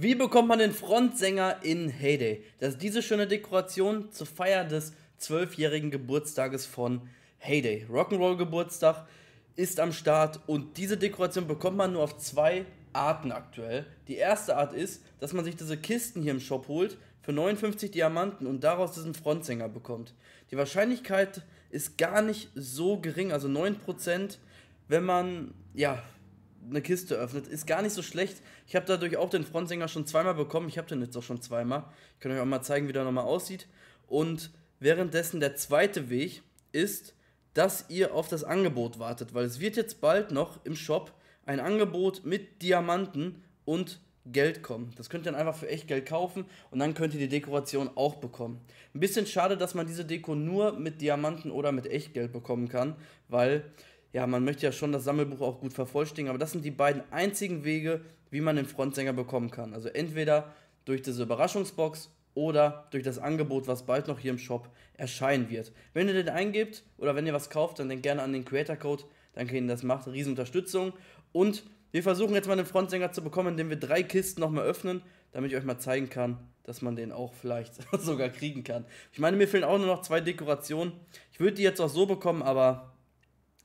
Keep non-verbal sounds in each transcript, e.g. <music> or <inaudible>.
Wie bekommt man den Frontsänger in Heyday? Das ist diese schöne Dekoration zur Feier des zwölfjährigen Geburtstages von Heyday. Rock'n'Roll Geburtstag ist am Start und diese Dekoration bekommt man nur auf zwei Arten aktuell. Die erste Art ist, dass man sich diese Kisten hier im Shop holt für 59 Diamanten und daraus diesen Frontsänger bekommt. Die Wahrscheinlichkeit ist gar nicht so gering, also 9%, wenn man, ja, eine Kiste öffnet. Ist gar nicht so schlecht. Ich habe dadurch auch den Frontsänger schon zweimal bekommen. Ich habe den jetzt auch schon zweimal. Ich kann euch auch mal zeigen, wie der nochmal aussieht. Und währenddessen der zweite Weg ist, dass ihr auf das Angebot wartet, weil es wird jetzt bald noch im Shop ein Angebot mit Diamanten und Geld kommen. Das könnt ihr dann einfach für echt Geld kaufen und dann könnt ihr die Dekoration auch bekommen. Ein bisschen schade, dass man diese Deko nur mit Diamanten oder mit Echtgeld bekommen kann, weil ja, man möchte ja schon das Sammelbuch auch gut vervollständigen, aber das sind die beiden einzigen Wege, wie man den Frontsänger bekommen kann. Also entweder durch diese Überraschungsbox oder durch das Angebot, was bald noch hier im Shop erscheinen wird. Wenn ihr den eingibt oder wenn ihr was kauft, dann denkt gerne an den Creator Code. Danke Ihnen, das macht riesen Unterstützung. Und wir versuchen jetzt mal den Frontsänger zu bekommen, indem wir drei Kisten nochmal öffnen, damit ich euch mal zeigen kann, dass man den auch vielleicht <laughs> sogar kriegen kann. Ich meine, mir fehlen auch nur noch zwei Dekorationen. Ich würde die jetzt auch so bekommen, aber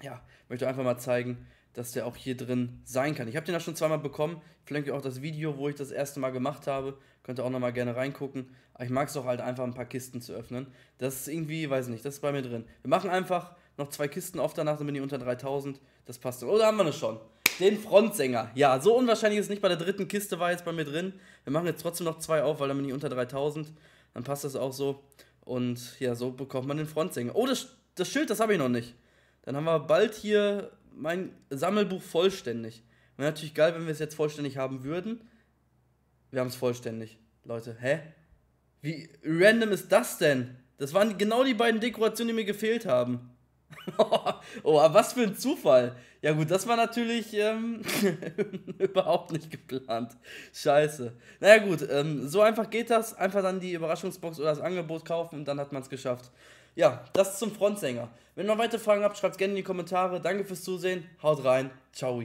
ja, möchte einfach mal zeigen, dass der auch hier drin sein kann. Ich habe den ja schon zweimal bekommen. Vielleicht auch das Video, wo ich das erste Mal gemacht habe. Könnt ihr auch nochmal gerne reingucken. Aber ich mag es auch halt einfach, ein paar Kisten zu öffnen. Das ist irgendwie, weiß nicht, das ist bei mir drin. Wir machen einfach noch zwei Kisten auf danach, dann bin ich unter 3000. Das passt so. Oh, da haben wir das schon. Den Frontsänger. Ja, so unwahrscheinlich ist es nicht. Bei der dritten Kiste war jetzt bei mir drin. Wir machen jetzt trotzdem noch zwei auf, weil dann bin ich unter 3000. Dann passt das auch so. Und ja, so bekommt man den Frontsänger. Oh, das, das Schild, das habe ich noch nicht dann haben wir bald hier mein Sammelbuch vollständig. Wäre natürlich geil, wenn wir es jetzt vollständig haben würden. Wir haben es vollständig. Leute, hä? Wie random ist das denn? Das waren genau die beiden Dekorationen, die mir gefehlt haben. <laughs> oh, aber was für ein Zufall. Ja gut, das war natürlich ähm, <laughs> überhaupt nicht geplant. Scheiße. Naja gut, ähm, so einfach geht das. Einfach dann die Überraschungsbox oder das Angebot kaufen und dann hat man es geschafft. Ja, das zum Frontsänger. Wenn ihr noch weitere Fragen habt, schreibt gerne in die Kommentare. Danke fürs Zusehen. Haut rein. Ciao.